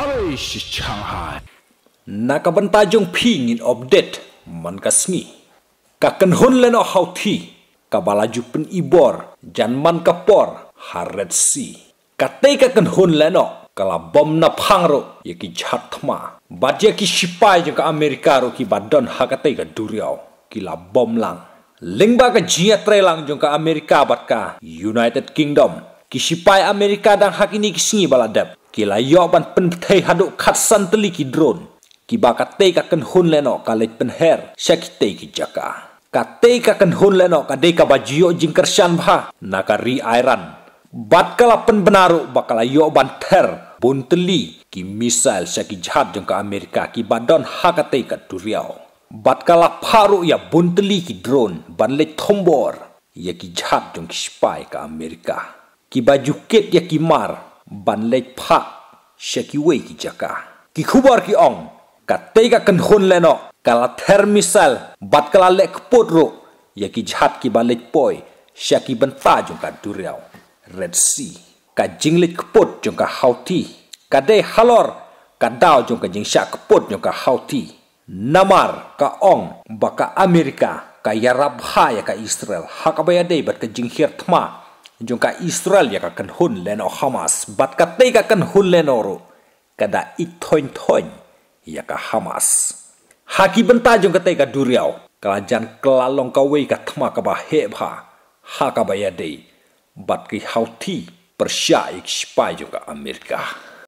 Arish Shanghai. Nakaban tajong ping in update man kasmi. Kaken hon leno hauti. Kabalaju pen ibor jan man kapor haret si. Katay kaken hon leno bom na pangro yaki jatma. Bat yaki shipai jaka Amerika ro ki badon hakatay ka Kila bom lang. Lengba ka jia trelang jong ka Amerika bat ka United Kingdom. Kisipai Amerika dan hak ini kisingi baladep kila yoban tei hadu khatsan teli ki drone ki baka tei ka ken hun leno ka lej penher shaki tei ki jaka ka tei ka ken hun leno ka dei ka bajio jing kershan bha na ri airan bat kala pen benaru bakala yoban ter bunteli ki misail shaki jahat jeng ka amerika ki badon hakatei ka turiau bat kala paru ya bunteli ki drone ban lej tombor ya ki jahat jeng ki spy ka amerika ki baju ya ki mar banlek lek pha sheki wei ki jaka ki khubar ki ong ka tega kan hun leno kala ther bat kala lek potro ya ki jhat ki ban poy, poi shaki ban ta ka red sea ka jinglek pot jungka ka hauti ka dei halor ka dao jong ka jing shak pot jungka ka hauti namar ka ong baka amerika ka yarab ha ya ka israel hakabaya de bat ka jinghir thma Jungka Israel ya kan hun leno Hamas bat katai ka kan hun leno ro kada itoin toin ya ka Hamas haki benta jong katai ka duriau kalajan kelalong ka wei ka thma ka ba ya dei bat ki hauti persya ik spai Amerika